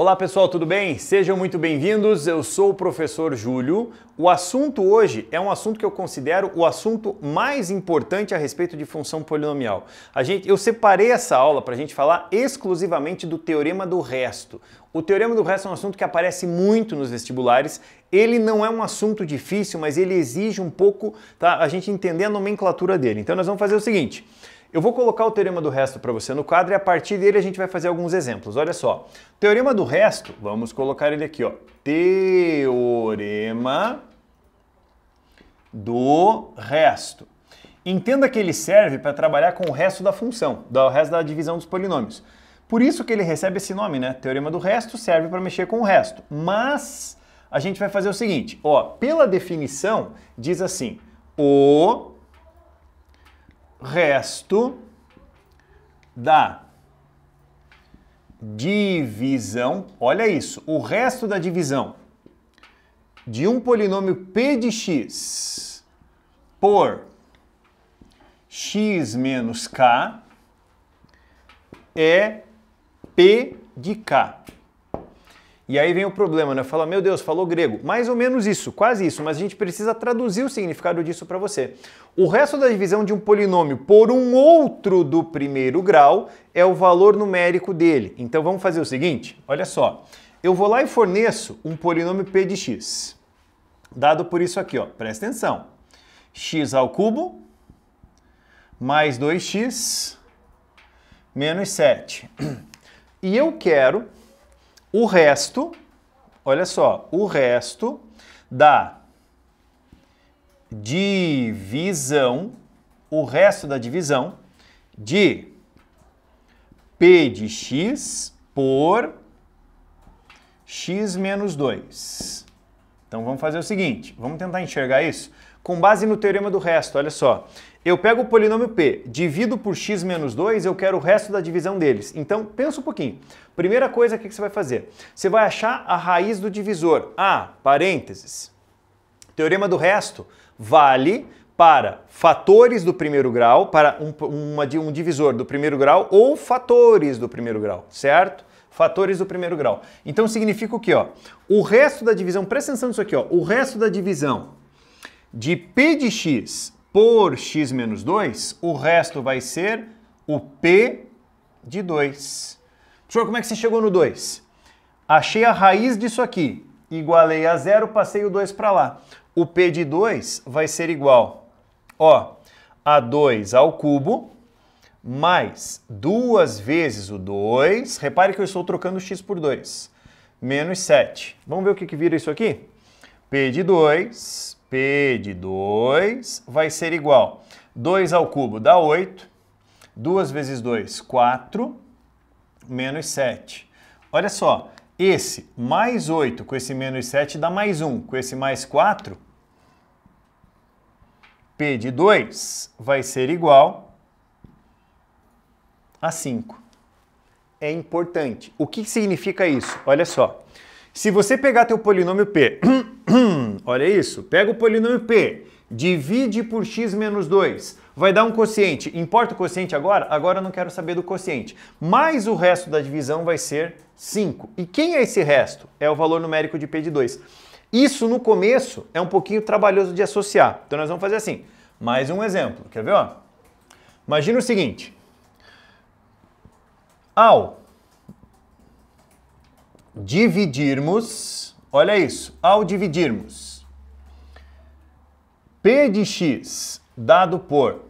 Olá pessoal, tudo bem? Sejam muito bem-vindos. Eu sou o professor Júlio. O assunto hoje é um assunto que eu considero o assunto mais importante a respeito de função polinomial. A gente, eu separei essa aula para a gente falar exclusivamente do teorema do resto. O teorema do resto é um assunto que aparece muito nos vestibulares. Ele não é um assunto difícil, mas ele exige um pouco tá, a gente entender a nomenclatura dele. Então nós vamos fazer o seguinte. Eu vou colocar o teorema do resto para você no quadro e a partir dele a gente vai fazer alguns exemplos. Olha só. Teorema do resto, vamos colocar ele aqui, ó. Teorema do resto. Entenda que ele serve para trabalhar com o resto da função, do resto da divisão dos polinômios. Por isso que ele recebe esse nome, né? Teorema do resto serve para mexer com o resto. Mas a gente vai fazer o seguinte, ó, pela definição diz assim: o resto da divisão, olha isso, o resto da divisão de um polinômio p de x por x menos k é p de k. E aí vem o problema, né? Fala, meu Deus, falou grego. Mais ou menos isso, quase isso, mas a gente precisa traduzir o significado disso para você. O resto da divisão de um polinômio por um outro do primeiro grau é o valor numérico dele. Então vamos fazer o seguinte, olha só. Eu vou lá e forneço um polinômio p de x, dado por isso aqui, ó. presta atenção. x ao cubo mais 2x menos 7. E eu quero o resto, olha só, o resto da divisão, o resto da divisão de P de x por x menos 2. Então vamos fazer o seguinte, vamos tentar enxergar isso com base no teorema do resto, olha só. Eu pego o polinômio p, divido por x menos 2, eu quero o resto da divisão deles. Então, pensa um pouquinho. Primeira coisa, que você vai fazer? Você vai achar a raiz do divisor. Ah, parênteses. Teorema do resto vale para fatores do primeiro grau, para um, uma, um divisor do primeiro grau ou fatores do primeiro grau, certo? Fatores do primeiro grau. Então significa o que, Ó? O resto da divisão, presta atenção nisso aqui, ó, o resto da divisão de p de x por x menos 2, o resto vai ser o p de 2. Professor, como é que você chegou no 2? Achei a raiz disso aqui, igualei a zero, passei o 2 para lá. O p de 2 vai ser igual, ó, a 2 ao cubo, mais duas vezes o 2. Repare que eu estou trocando x por 2. Menos 7. Vamos ver o que, que vira isso aqui? P de 2, P de 2 vai ser igual 2 ao cubo dá 8, 2 vezes 2, 4, menos 7. Olha só, esse mais 8 com esse menos 7 dá mais 1, com esse mais 4, P de 2 vai ser igual a 5. É importante. O que significa isso? Olha só. Se você pegar teu polinômio P Olha isso. Pega o polinômio P, divide por x menos 2. Vai dar um quociente. Importa o quociente agora? Agora eu não quero saber do quociente. Mais o resto da divisão vai ser 5. E quem é esse resto? É o valor numérico de P de 2. Isso no começo é um pouquinho trabalhoso de associar. Então nós vamos fazer assim. Mais um exemplo. Quer ver? Ó? Imagina o seguinte. Ao dividirmos Olha isso. Ao dividirmos P de x dado por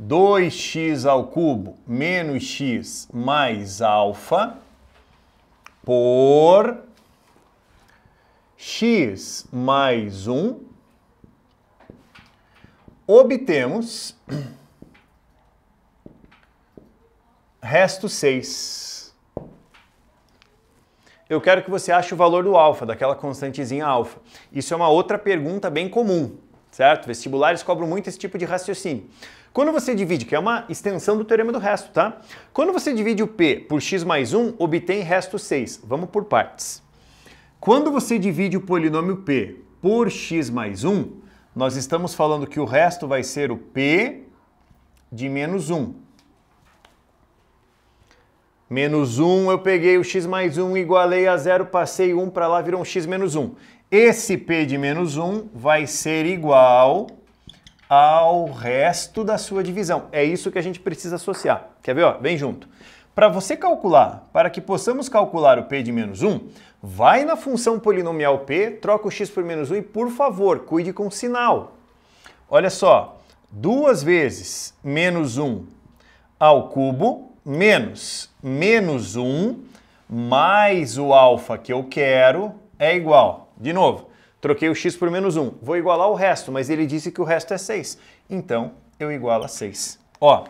2x ao cubo menos x mais alfa por x mais 1, obtemos resto 6 eu quero que você ache o valor do alfa, daquela constantezinha alfa. Isso é uma outra pergunta bem comum, certo? Vestibulares cobram muito esse tipo de raciocínio. Quando você divide, que é uma extensão do teorema do resto, tá? Quando você divide o P por x mais 1, obtém resto 6. Vamos por partes. Quando você divide o polinômio P por x mais 1, nós estamos falando que o resto vai ser o P de menos 1. Menos 1, eu peguei o x mais 1, igualei a zero, passei 1 para lá, virou um x menos 1. Esse p de menos 1 vai ser igual ao resto da sua divisão. É isso que a gente precisa associar. Quer ver? Ó, vem junto. Para você calcular, para que possamos calcular o p de menos 1, vai na função polinomial p, troca o x por menos 1 e, por favor, cuide com o sinal. Olha só, duas vezes menos 1 ao cubo menos menos 1 mais o alfa que eu quero é igual. De novo, troquei o x por menos 1. Vou igualar o resto, mas ele disse que o resto é 6. Então, eu igualo a 6. Ó,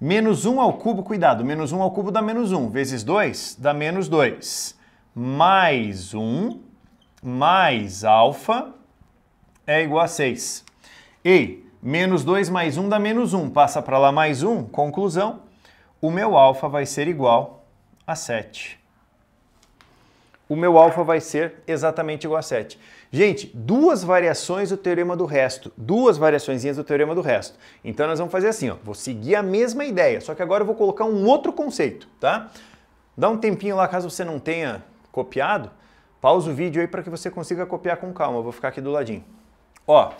menos 1 ao cubo, cuidado, menos 1 ao cubo dá menos 1, vezes 2 dá menos 2. Mais 1 mais alfa é igual a 6. E menos 2 mais 1 dá menos 1. Passa para lá mais 1, conclusão, o meu alfa vai ser igual a 7. O meu alfa vai ser exatamente igual a 7. Gente, duas variações do teorema do resto, duas variações do teorema do resto. Então nós vamos fazer assim, ó, vou seguir a mesma ideia, só que agora eu vou colocar um outro conceito, tá? Dá um tempinho lá caso você não tenha copiado, pausa o vídeo aí para que você consiga copiar com calma, eu vou ficar aqui do ladinho. Ó,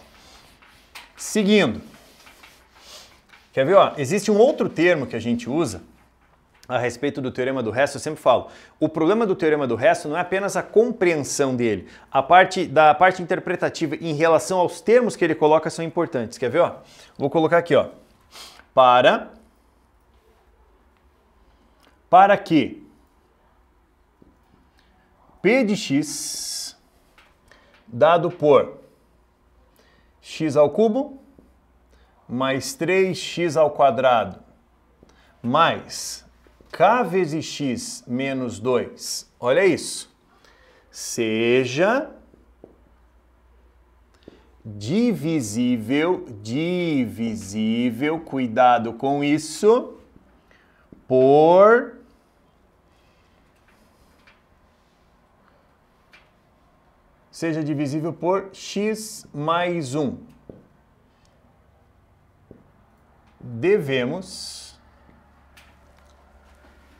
seguindo, Quer ver? Ó, existe um outro termo que a gente usa a respeito do teorema do resto, eu sempre falo, o problema do teorema do resto não é apenas a compreensão dele, a parte da parte interpretativa em relação aos termos que ele coloca são importantes. Quer ver? Ó? Vou colocar aqui, ó. Para para que p de x dado por x ao cubo mais 3x ao quadrado mais k vezes x menos 2. Olha isso. Seja divisível, divisível, cuidado com isso, por seja divisível por x mais 1. devemos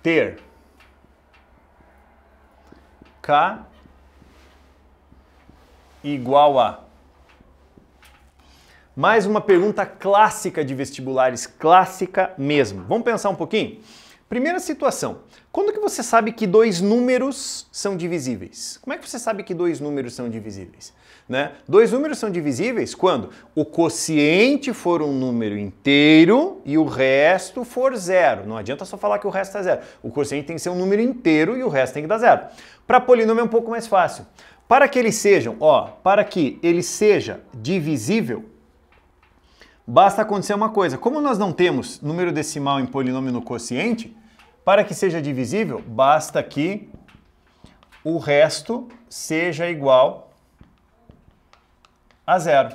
ter K igual a. Mais uma pergunta clássica de vestibulares, clássica mesmo. Vamos pensar um pouquinho? Primeira situação, quando que você sabe que dois números são divisíveis? Como é que você sabe que dois números são divisíveis? Né? Dois números são divisíveis quando o quociente for um número inteiro e o resto for zero. Não adianta só falar que o resto é zero. O quociente tem que ser um número inteiro e o resto tem que dar zero. Para polinômio é um pouco mais fácil. Para que eles sejam, ó, para que ele seja divisível, basta acontecer uma coisa. Como nós não temos número decimal em polinômio no quociente, para que seja divisível, basta que o resto seja igual a zero.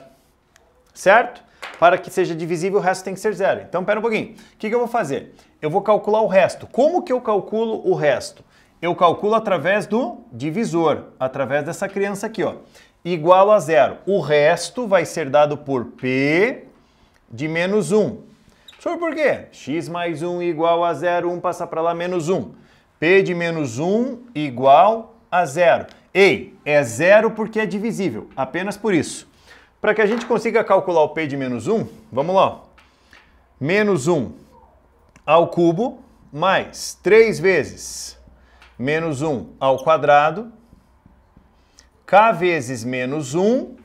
Certo? Para que seja divisível, o resto tem que ser zero. Então, espera um pouquinho. O que, que eu vou fazer? Eu vou calcular o resto. Como que eu calculo o resto? Eu calculo através do divisor, através dessa criança aqui, ó igual a zero. O resto vai ser dado por P de menos 1. Professor, por quê? x mais 1 igual a 0, 1 passa para lá, menos 1. p de menos 1 igual a 0. Ei, é 0 porque é divisível, apenas por isso. Para que a gente consiga calcular o p de menos 1, vamos lá. Menos 1 ao cubo mais 3 vezes menos 1 ao quadrado, k vezes menos 1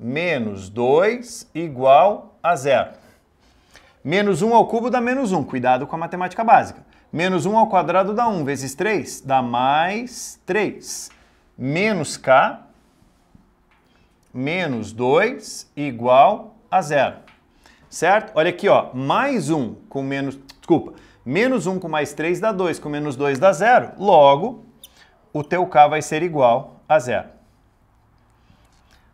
menos 2 igual a zero. Menos 1 ao cubo dá menos 1, cuidado com a matemática básica. Menos 1 ao quadrado dá 1, vezes 3 dá mais 3. Menos k, menos 2 igual a zero. Certo? Olha aqui, ó, mais 1 com menos... Desculpa, menos 1 com mais 3 dá 2, com menos 2 dá zero. Logo, o teu k vai ser igual a zero.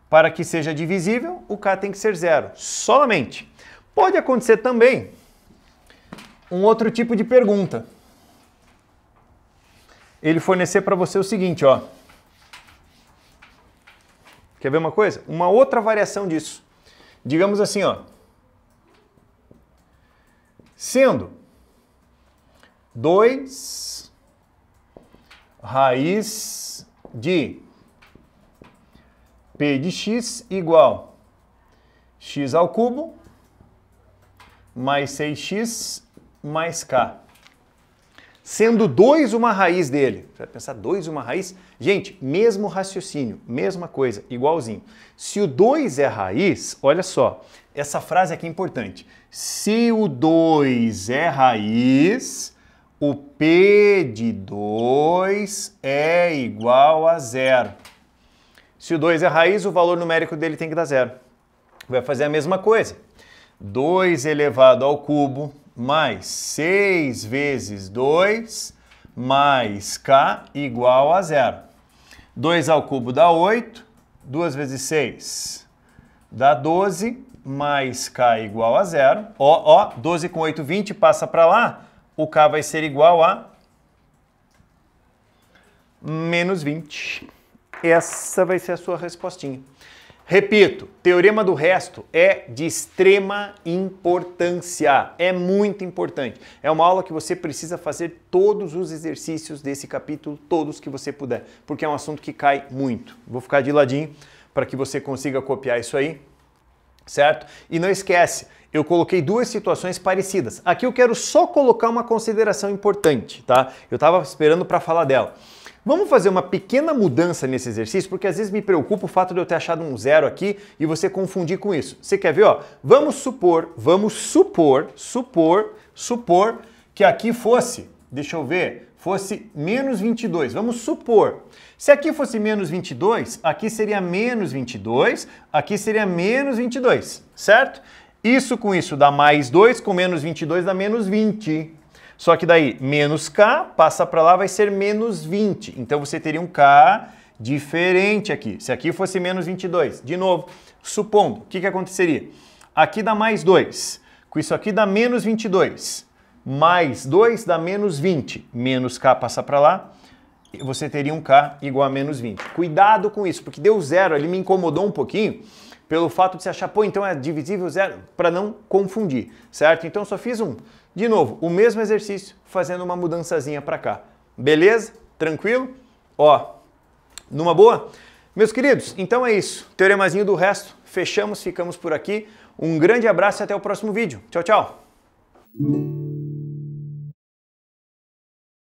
Para que seja divisível, o K tem que ser zero, somente. Pode acontecer também um outro tipo de pergunta. Ele fornecer para você o seguinte, ó. Quer ver uma coisa? Uma outra variação disso. Digamos assim, ó. Sendo 2 raiz de P de x igual x ao cubo mais 6x mais k. Sendo 2 uma raiz dele. Você vai pensar 2 uma raiz? Gente, mesmo raciocínio, mesma coisa, igualzinho. Se o 2 é raiz, olha só, essa frase aqui é importante. Se o 2 é raiz, o P de 2 é igual a zero. Se o 2 é raiz, o valor numérico dele tem que dar zero. Vai fazer a mesma coisa. 2 elevado ao cubo mais 6 vezes 2 mais k igual a zero. 2 ao cubo dá 8, 2 vezes 6 dá 12, mais k igual a zero. Ó, ó, 12 com 8, 20, passa para lá, o k vai ser igual a menos 20. Essa vai ser a sua respostinha. Repito, teorema do resto é de extrema importância. É muito importante. É uma aula que você precisa fazer todos os exercícios desse capítulo, todos que você puder, porque é um assunto que cai muito. Vou ficar de ladinho para que você consiga copiar isso aí, certo? E não esquece, eu coloquei duas situações parecidas. Aqui eu quero só colocar uma consideração importante, tá? Eu estava esperando para falar dela. Vamos fazer uma pequena mudança nesse exercício, porque às vezes me preocupa o fato de eu ter achado um zero aqui e você confundir com isso. Você quer ver, ó? Vamos supor, vamos supor, supor, supor que aqui fosse, deixa eu ver, fosse menos 22. Vamos supor. Se aqui fosse menos 22, aqui seria menos 22, aqui seria menos 22, certo? Isso com isso dá mais 2, com menos 22 dá menos 20. Só que daí, menos K, passa para lá, vai ser menos 20. Então você teria um K diferente aqui. Se aqui fosse menos 22, de novo, supondo, o que, que aconteceria? Aqui dá mais 2, com isso aqui dá menos 22, mais 2 dá menos 20, menos K passa para lá, você teria um K igual a menos 20. Cuidado com isso, porque deu zero, ele me incomodou um pouquinho, pelo fato de se achar, pô, então é divisível zero, para não confundir, certo? Então só fiz um. De novo, o mesmo exercício, fazendo uma mudançazinha para cá. Beleza? Tranquilo? Ó, numa boa? Meus queridos, então é isso. Teoremazinho do resto, fechamos, ficamos por aqui. Um grande abraço e até o próximo vídeo. Tchau, tchau!